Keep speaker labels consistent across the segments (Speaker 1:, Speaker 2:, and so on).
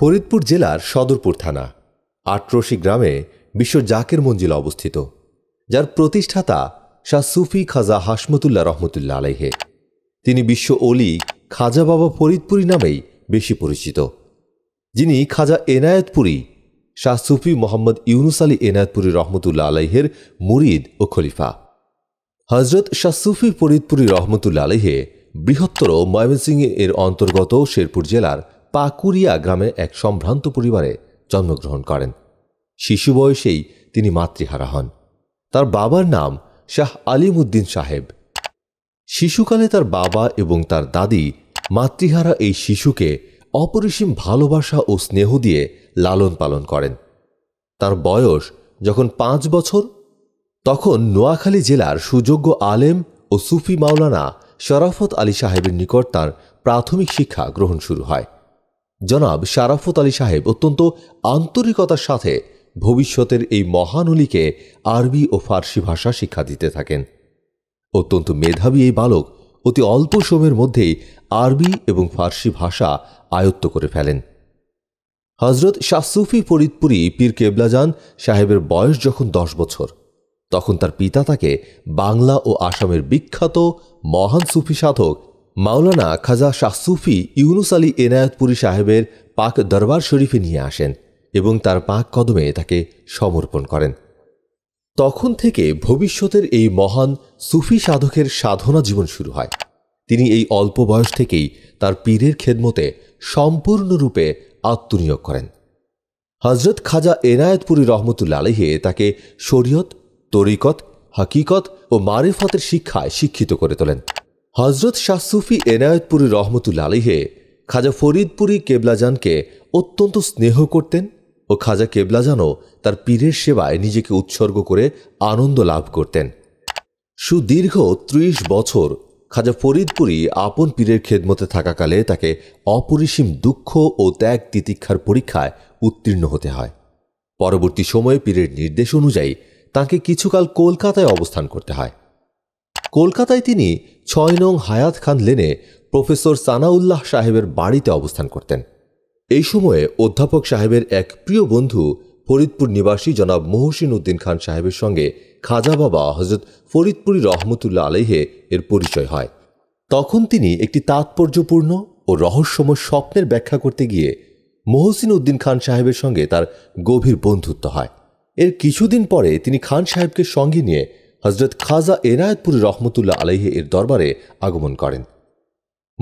Speaker 1: ফরিদপুর জেলার সদরপুর থানা আট্রসি গ্রামে বিশ্ব জাকের মঞ্জিল অবস্থিত যার প্রতিষ্ঠাতা শাহ সুফি খাজা হাসমতুল্লাহ রহমতুল্লাহ আলাইহে তিনি বিশ্ব অলি খাজা বাবা ফরিদপুরি নামেই বেশি পরিচিত যিনি খাজা এনায়তপুরি শাহ সুফি মোহাম্মদ ইউনুস আলী এনায়তপুরি রহমতুল্লাহ আলাইহের মুরিদ ও খলিফা হজরত শাহ সুফি ফরিদপুরি রহমতুল্লা আলহে বৃহত্তর ময়মনসিংহ এর অন্তর্গত শেরপুর জেলার পাকুরিয়া গ্রামের এক সম্ভ্রান্ত পরিবারে জন্মগ্রহণ করেন শিশু বয়সেই তিনি মাতৃহারা হন তার বাবার নাম শাহ আলিমুদ্দিন সাহেব শিশুকালে তার বাবা এবং তার দাদি মাতৃহারা এই শিশুকে অপরিসীম ভালোবাসা ও স্নেহ দিয়ে লালন পালন করেন তার বয়স যখন পাঁচ বছর তখন নোয়াখালী জেলার সুযোগ্য আলেম ও সুফি মাওলানা শরাফত আলী সাহেবের নিকট তার প্রাথমিক শিক্ষা গ্রহণ শুরু হয় জনাব শারাফত আলী সাহেব অত্যন্ত আন্তরিকতার সাথে ভবিষ্যতের এই মহানুলিকে আরবি ও ফার্সি ভাষা শিক্ষা দিতে থাকেন অত্যন্ত মেধাবী এই বালক অতি অল্প সময়ের মধ্যেই আরবি এবং ফার্সি ভাষা আয়ত্ত করে ফেলেন হজরত শাসুফি ফরিদপুরি পীর কেবলাজান সাহেবের বয়স যখন দশ বছর তখন তার পিতা তাকে বাংলা ও আসামের বিখ্যাত মহান সুফি সাধক মাওলানা খাজা শাহ সুফি ইউনুস আলী এনায়তপুরী সাহেবের পাক দরবার শরীফে নিয়ে আসেন এবং তার পাক কদমে তাকে সমর্পণ করেন তখন থেকে ভবিষ্যতের এই মহান সুফি সাধকের সাধনা জীবন শুরু হয় তিনি এই অল্প বয়স থেকেই তার পীরের খেদমতে সম্পূর্ণরূপে আত্মনিয়োগ করেন হজরত খাজা এনায়তপুরী রহমতুল্লা আলহে তাকে শরীয়ত তরিকত হাকিকত ও মারিফতের শিক্ষায় শিক্ষিত করে তোলেন হজরত শাহ সুফি এনায়তপুরী রহমতুল আলিহে খাজা ফরিদপুরী কেবলাজানকে অত্যন্ত স্নেহ করতেন ও খাজা কেবলাজানও তার পীরের সেবায় নিজেকে উৎসর্গ করে আনন্দ লাভ করতেন সুদীর্ঘ ত্রিশ বছর খাজা ফরিদপুরী আপন পীরের খেদমতে থাকাকালে তাকে অপরিসীম দুঃখ ও ত্যাগ তিতিক্ষার পরীক্ষায় উত্তীর্ণ হতে হয় পরবর্তী সময়ে পীরের নির্দেশ অনুযায়ী তাকে কিছুকাল কলকাতায় অবস্থান করতে হয় কলকাতায় তিনি ছয় নং হায়াত খান লেনে প্রফেসর সানাউল্লাহ সাহেবের বাড়িতে অবস্থান করতেন এই সময়ে অধ্যাপক সাহেবের এক প্রিয় বন্ধু ফরিদপুর নিবাসী জনাব মহসিন উদ্দিন খান সাহেবের সঙ্গে খাজা বাবা হজরত ফরিদপুরি রহমতুল্লা আলহে এর পরিচয় হয় তখন তিনি একটি তাৎপর্যপূর্ণ ও রহস্যময় স্বপ্নের ব্যাখ্যা করতে গিয়ে মহসিন উদ্দিন খান সাহেবের সঙ্গে তার গভীর বন্ধুত্ব হয় এর কিছুদিন পরে তিনি খান সাহেবকে সঙ্গে নিয়ে হজরত খাজা এনায়তপুর রহমতুল্লাহ আলাইহে এর দরবারে আগমন করেন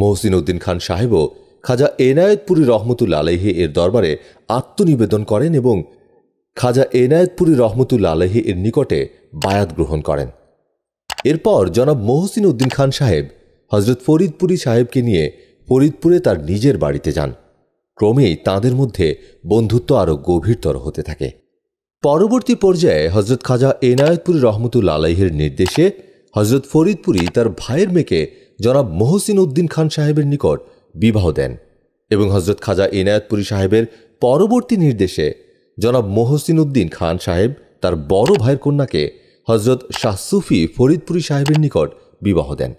Speaker 1: মহসিন উদ্দিন খান সাহেবও খাজা এনায়তপুরি রহমতুল্লা আলাইহে এর দরবারে আত্মনিবেদন করেন এবং খাজা এনায়তপুরি রহমতুল্লা আলহে এর নিকটে বায়াত গ্রহণ করেন এরপর জনাব মহসিন উদ্দিন খান সাহেব হজরত ফরিদপুরি সাহেবকে নিয়ে ফরিদপুরে তার নিজের বাড়িতে যান ক্রমেই তাদের মধ্যে বন্ধুত্ব আরও গভীরতর হতে থাকে পরবর্তী পর্যায়ে হজরত খাজা এনায়তপুর রহমতুল আলাইহের নির্দেশে হজরত ফরিদপুরি তার ভাইয়ের মেয়েকে জনাব মহসিন উদ্দিন খান সাহেবের নিকট বিবাহ দেন এবং হজরত খাজা এনায়তপুরী সাহেবের পরবর্তী নির্দেশে জনাব মহসিন উদ্দিন খান সাহেব তার বড় ভাইয়ের কন্যাকে হজরত শাহ সুফি ফরিদপুরি সাহেবের নিকট বিবাহ দেন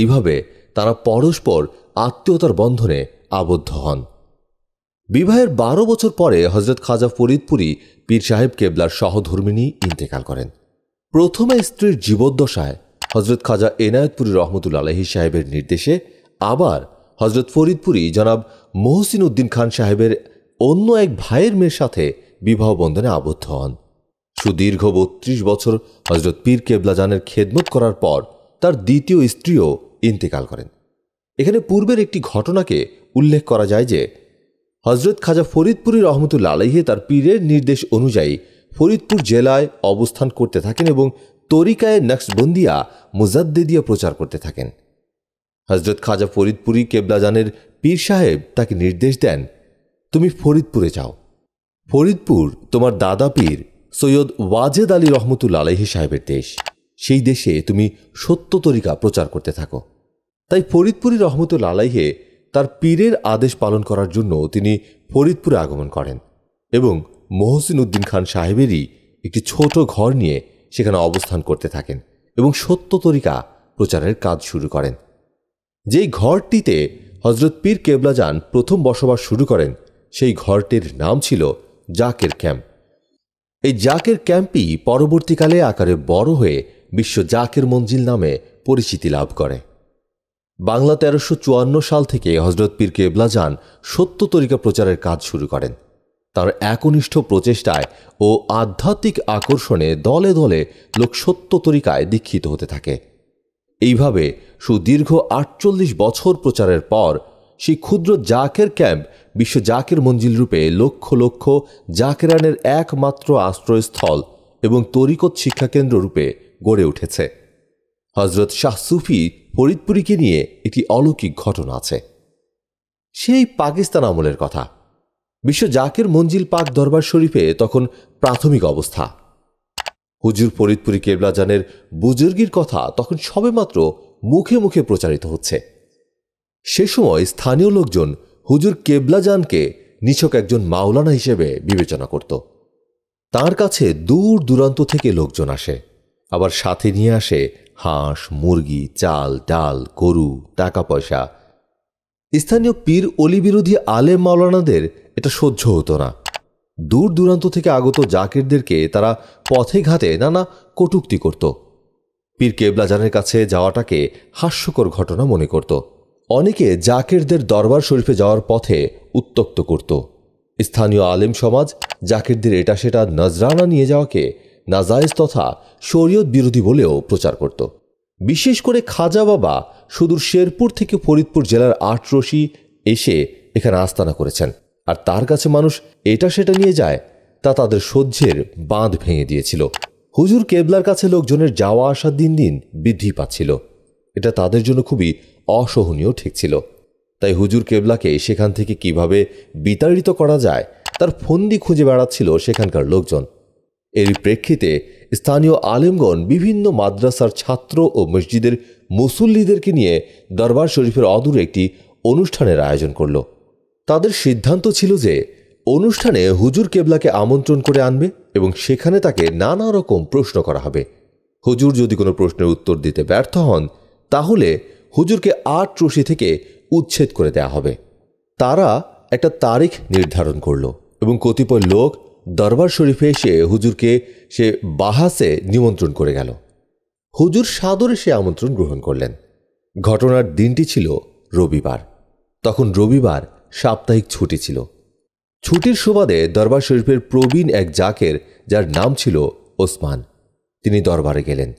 Speaker 1: এইভাবে তারা পরস্পর আত্মীয়তার বন্ধনে আবদ্ধ হন বিবাহের বারো বছর পরে হজরত খাজা ফরিদপুরী পীর সাহেব কেবলার সহধর্মিনী ইন্তেকাল করেন প্রথমে স্ত্রীর জীবদ্দশায় হজরত খাজা এনায়তপুরী রহমতুল আলহী সাহেবের নির্দেশে আবার হজরত ফরিদপুরী জনাব মহসিন উদ্দিন খান সাহেবের অন্য এক ভাইয়ের মেয়ের সাথে বিবাহ বন্ধনে আবদ্ধ হন সুদীর্ঘ বত্রিশ বছর হজরত পীর কেবলাজানের খেদমত করার পর তার দ্বিতীয় স্ত্রীও ইন্তেকাল করেন এখানে পূর্বের একটি ঘটনাকে উল্লেখ করা যায় যে হজরত খাজা ফরিদপুরি রহমতুল্লা আলহি তার পীরের নির্দেশ অনুযায়ী ফরিদপুর জেলায় অবস্থান করতে থাকেন এবং তরিকায় নকশবন্দিয়া মুজাদ্দিদিয়া প্রচার করতে থাকেন হজরত খাজা ফরিদপুরি কেবলাজানের পীর সাহেব তাকে নির্দেশ দেন তুমি ফরিদপুরে যাও ফরিদপুর তোমার দাদা পীর সৈয়দ ওয়াজেদ আলী রহমতুল্লা আলহি সাহেবের দেশ সেই দেশে তুমি সত্য তরিকা প্রচার করতে থাকো তাই ফরিদপুরি রহমতুল্লা আলাইহে তার পীরের আদেশ পালন করার জন্য তিনি ফরিদপুরে আগমন করেন এবং মহসিন উদ্দিন খান সাহেবেরই একটি ছোট ঘর নিয়ে সেখানে অবস্থান করতে থাকেন এবং সত্য তরিকা প্রচারের কাজ শুরু করেন যেই ঘরটিতে হজরত পীর কেবলাজান প্রথম বসবাস শুরু করেন সেই ঘরটির নাম ছিল জাকের ক্যাম্প এই জাকের ক্যাম্পই পরবর্তীকালে আকারে বড় হয়ে বিশ্ব জাকের মঞ্জিল নামে পরিচিতি লাভ করে বাংলা তেরোশো চুয়ান্ন সাল থেকে হজরত পীর কেবলা যান সত্য তরিকা প্রচারের কাজ শুরু করেন তার একনিষ্ঠ প্রচেষ্টায় ও আধ্যাত্মিক আকর্ষণে দলে দলে লোক সত্য তরিকায় দীক্ষিত হতে থাকে এইভাবে সুদীর্ঘ আটচল্লিশ বছর প্রচারের পর সেই ক্ষুদ্র জাকের ক্যাম্প বিশ্ব জাকের মঞ্জিল রূপে লক্ষ লক্ষ জাকেরানের একমাত্র আশ্রয়স্থল এবং তরিকত শিক্ষাকেন্দ্র রূপে গড়ে উঠেছে হজরত শাহ সুফি ফরিদপুরীকে নিয়ে একটি অলৌকিক ঘটনা আছে সেই পাকিস্তান আমলের কথা বিশ্ব জাকের মঞ্জিল পাক দরবার শরীফে তখন প্রাথমিক অবস্থা হুজুর ফরিদপুরি কেবলাজানের বুজুর্গির কথা তখন সবেমাত্র মুখে মুখে প্রচারিত হচ্ছে সে সময় স্থানীয় লোকজন হুজুর কেবলাজানকে নিছক একজন মাওলানা হিসেবে বিবেচনা করত তার কাছে দূর দূরান্ত থেকে লোকজন আসে আবার সাথে নিয়ে আসে হাঁস মুরগি চাল ডাল গরু টাকা পয়সা স্থানীয় পীর অলি বিরোধী আলেম মাওলানাদের এটা সহ্য হতো না দূর দূরান্ত থেকে আগত জাকিরদেরকে তারা পথে ঘাটে নানা কটুক্তি করত পীর কেবলাজানের কাছে যাওয়াটাকে হাস্যকর ঘটনা মনে করত অনেকে জাকিরদের দরবার শরীফে যাওয়ার পথে উত্তক্ত করত স্থানীয় আলেম সমাজ জাকিরদের এটা সেটা নজরানা নিয়ে যাওয়াকে নাজায়জ তথা শরীয়ত বিরোধী বলেও প্রচার করত বিশেষ করে খাজা বাবা সুদূর শেরপুর থেকে ফরিদপুর জেলার আটরশি এসে এখানে আস্তানা করেছেন আর তার কাছে মানুষ এটা সেটা নিয়ে যায় তা তাদের সহ্যের বাঁধ ভেঙে দিয়েছিল হুজুর কেবলার কাছে লোকজনের যাওয়া আসার দিন দিন বৃদ্ধি পাচ্ছিল এটা তাদের জন্য খুবই অসহনীয় ঠিক ছিল তাই হুজুর কেবলাকে সেখান থেকে কিভাবে বিতাড়িত করা যায় তার ফন্দি খুঁজে বেড়াচ্ছিল সেখানকার লোকজন এর প্রেক্ষিতে স্থানীয় আলেমগণ বিভিন্ন মাদ্রাসার ছাত্র ও মসজিদের মুসল্লিদেরকে নিয়ে দরবার শরীফের অদূরে একটি অনুষ্ঠানের আয়োজন করল তাদের সিদ্ধান্ত ছিল যে অনুষ্ঠানে হুজুর কেবলাকে আমন্ত্রণ করে আনবে এবং সেখানে তাকে নানা রকম প্রশ্ন করা হবে হুজুর যদি কোনো প্রশ্নের উত্তর দিতে ব্যর্থ হন তাহলে হুজুরকে আট রশি থেকে উচ্ছেদ করে দেয়া হবে তারা একটা তারিখ নির্ধারণ করল এবং কতিপয় লোক দরবার শরীফে এসে হুজুরকে সে বাহাসে নিমন্ত্রণ করে গেল হুজুর সাদরে সে আমন্ত্রণ গ্রহণ করলেন ঘটনার দিনটি ছিল রবিবার তখন রবিবার সাপ্তাহিক ছুটি ছিল ছুটির সুবাদে দরবার শরীফের প্রবীণ এক জাকের যার নাম ছিল ওসমান তিনি দরবারে গেলেন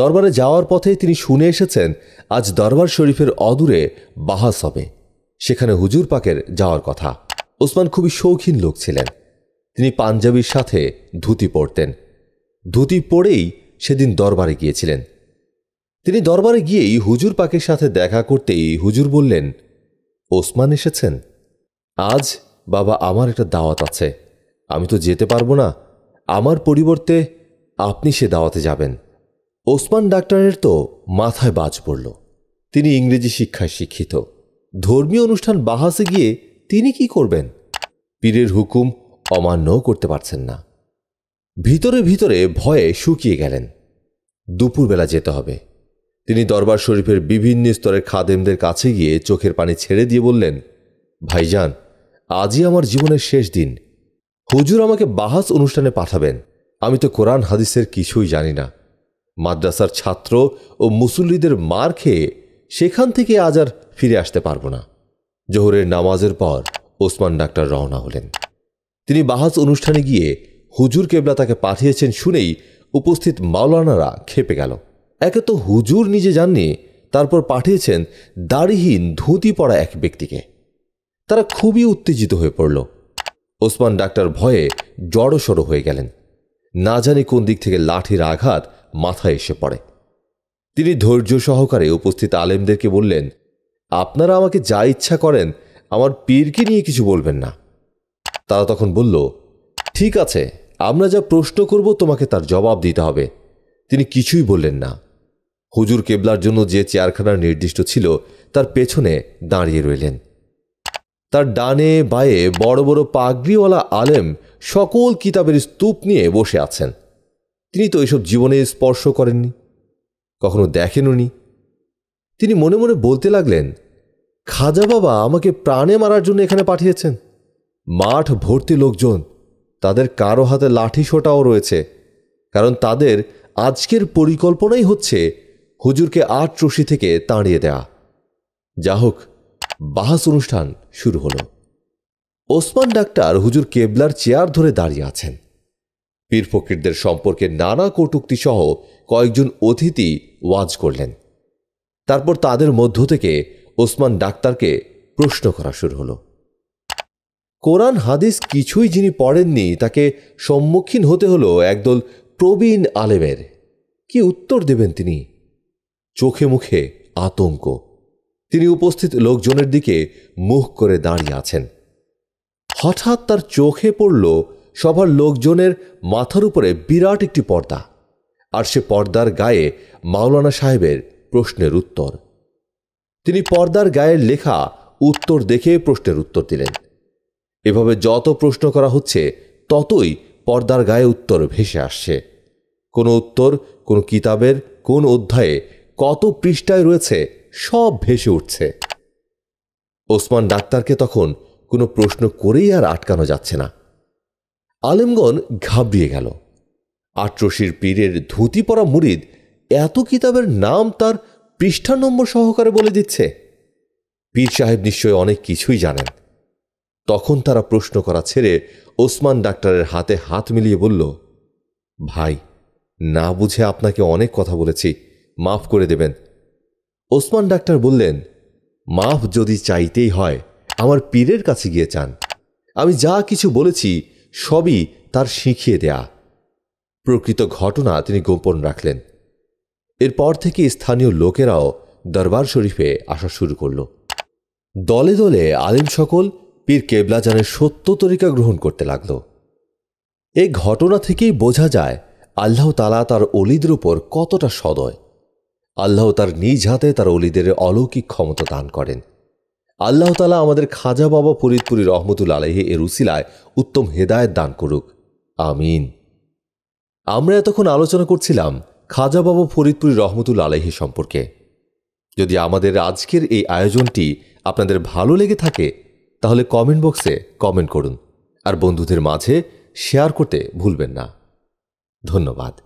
Speaker 1: দরবারে যাওয়ার পথে তিনি শুনে এসেছেন আজ দরবার শরীফের অদূরে বাহাস হবে সেখানে হুজুর পাকের যাওয়ার কথা ওসমান খুবই শৌখিন লোক ছিলেন তিনি পাঞ্জাবির সাথে ধুতি পরতেন ধুতি পরেই সেদিন দরবারে গিয়েছিলেন তিনি দরবারে গিয়েই হুজুর পাকের সাথে দেখা করতেই হুজুর বললেন ওসমান এসেছেন আজ বাবা আমার একটা দাওয়াত আছে আমি তো যেতে পারবো না আমার পরিবর্তে আপনি সে দাওয়াতে যাবেন ওসমান ডাক্তারের তো মাথায় বাজ পড়ল তিনি ইংরেজি শিক্ষায় শিক্ষিত ধর্মীয় অনুষ্ঠান বাহাসে গিয়ে তিনি কি করবেন পীরের হুকুম অমান্যও করতে পারছেন না ভিতরে ভিতরে ভয়ে শুকিয়ে গেলেন দুপুরবেলা যেতে হবে তিনি দরবার শরীফের বিভিন্ন স্তরের খাদেমদের কাছে গিয়ে চোখের পানি ছেড়ে দিয়ে বললেন ভাইজান আজই আমার জীবনের শেষ দিন হুজুর আমাকে বাহাস অনুষ্ঠানে পাঠাবেন আমি তো কোরআন হাদিসের কিছুই জানি না মাদ্রাসার ছাত্র ও মুসল্লিদের মার খেয়ে সেখান থেকে আজ আর ফিরে আসতে পারব না জোহরের নামাজের পর ওসমান ডাক্তার রওনা হলেন তিনি বাহাজ অনুষ্ঠানে গিয়ে হুজুর কেবলা তাকে পাঠিয়েছেন শুনেই উপস্থিত মাওলানারা খেপে গেল একে তো হুজুর নিজে যাননি তারপর পাঠিয়েছেন দাড়িহীন ধুতি পড়া এক ব্যক্তিকে তারা খুবই উত্তেজিত হয়ে পড়ল ওসমান ডাক্তার ভয়ে জড়সড় হয়ে গেলেন না জানি কোন দিক থেকে লাঠির আঘাত মাথায় এসে পড়ে তিনি ধৈর্য সহকারে উপস্থিত আলেমদেরকে বললেন আপনারা আমাকে যা ইচ্ছা করেন আমার পীরকে নিয়ে কিছু বলবেন না তারা তখন বলল ঠিক আছে আমরা যা প্রশ্ন করব তোমাকে তার জবাব দিতে হবে তিনি কিছুই বললেন না হুজুর কেবলার জন্য যে চেয়ারখানার নির্দিষ্ট ছিল তার পেছনে দাঁড়িয়ে রইলেন তার ডানে বায়ে বড় বড় পাগড়িওয়ালা আলেম সকল কিতাবের স্তূপ নিয়ে বসে আছেন তিনি তো এসব জীবনে স্পর্শ করেননি কখনো উনি তিনি মনে মনে বলতে লাগলেন খাজা বাবা আমাকে প্রাণে মারার জন্য এখানে পাঠিয়েছেন মাঠ ভর্তি লোকজন তাদের কারো হাতে লাঠি শোটাও রয়েছে কারণ তাদের আজকের পরিকল্পনাই হচ্ছে হুজুরকে আট রশি থেকে তাড়িয়ে দেয়া যা হোক বাহাস অনুষ্ঠান শুরু হল ওসমান ডাক্তার হুজুর কেবলার চেয়ার ধরে দাঁড়িয়ে আছেন পীরফকিরদের সম্পর্কে নানা কটুক্তি সহ কয়েকজন অতিথি ওয়াজ করলেন তারপর তাদের মধ্য থেকে ওসমান ডাক্তারকে প্রশ্ন করা শুরু হলো কোরআন হাদিস কিছুই যিনি পড়েননি তাকে সম্মুখীন হতে হলো একদল প্রবীণ আলেমের কি উত্তর দেবেন তিনি চোখে মুখে আতঙ্ক তিনি উপস্থিত লোকজনের দিকে মুখ করে দাঁড়িয়ে আছেন হঠাৎ তার চোখে পড়ল সবার লোকজনের মাথার উপরে বিরাট একটি পর্দা আর সে পর্দার গায়ে মাওলানা সাহেবের প্রশ্নের উত্তর তিনি পর্দার গায়ের লেখা উত্তর দেখে প্রশ্নের উত্তর দিলেন এভাবে যত প্রশ্ন করা হচ্ছে ততই পর্দার গায়ে উত্তর ভেসে আসছে কোনো উত্তর কোন কিতাবের কোন অধ্যায়ে কত পৃষ্ঠায় রয়েছে সব ভেসে উঠছে ওসমান ডাক্তারকে তখন কোনো প্রশ্ন করেই আর আটকানো যাচ্ছে না আলেমগণ ঘাবড়িয়ে গেল আট্রসির পীরের ধুতি পরা মুরিদ এত কিতাবের নাম তার পৃষ্ঠা নম্বর সহকারে বলে দিচ্ছে পীর সাহেব নিশ্চয় অনেক কিছুই জানেন তখন তারা প্রশ্ন করা ছেড়ে ওসমান ডাক্তারের হাতে হাত মিলিয়ে বলল ভাই না বুঝে আপনাকে অনেক কথা বলেছি মাফ করে দেবেন ওসমান ডাক্তার বললেন মাফ যদি চাইতেই হয় আমার পীরের কাছে গিয়ে চান আমি যা কিছু বলেছি সবই তার শিখিয়ে দেয়া প্রকৃত ঘটনা তিনি গোপন রাখলেন এরপর থেকে স্থানীয় লোকেরাও দরবার শরীফে আসা শুরু করল দলে দলে আলিম সকল পীর কেবলাজানের সত্য তরিকা গ্রহণ করতে লাগল এই ঘটনা থেকেই বোঝা যায় আল্লাহ তালা তার অলিদের উপর কতটা সদয় আল্লাহ তার নিজ হাতে তার অলিদের অলৌকিক ক্ষমতা দান করেন আল্লাহ তালা আমাদের খাজা বাবা ফরিদপুরি রহমতুল আলহি এর উসিলায় উত্তম হেদায়ত দান করুক আমিন আমরা এতক্ষণ আলোচনা করছিলাম খাজা বাবা ফরিদপুরি রহমতুল আলহী সম্পর্কে যদি আমাদের আজকের এই আয়োজনটি আপনাদের ভালো লেগে থাকে তাহলে কমেন্ট বক্সে কমেন্ট করুন আর বন্ধুদের মাঝে শেয়ার করতে ভুলবেন না ধন্যবাদ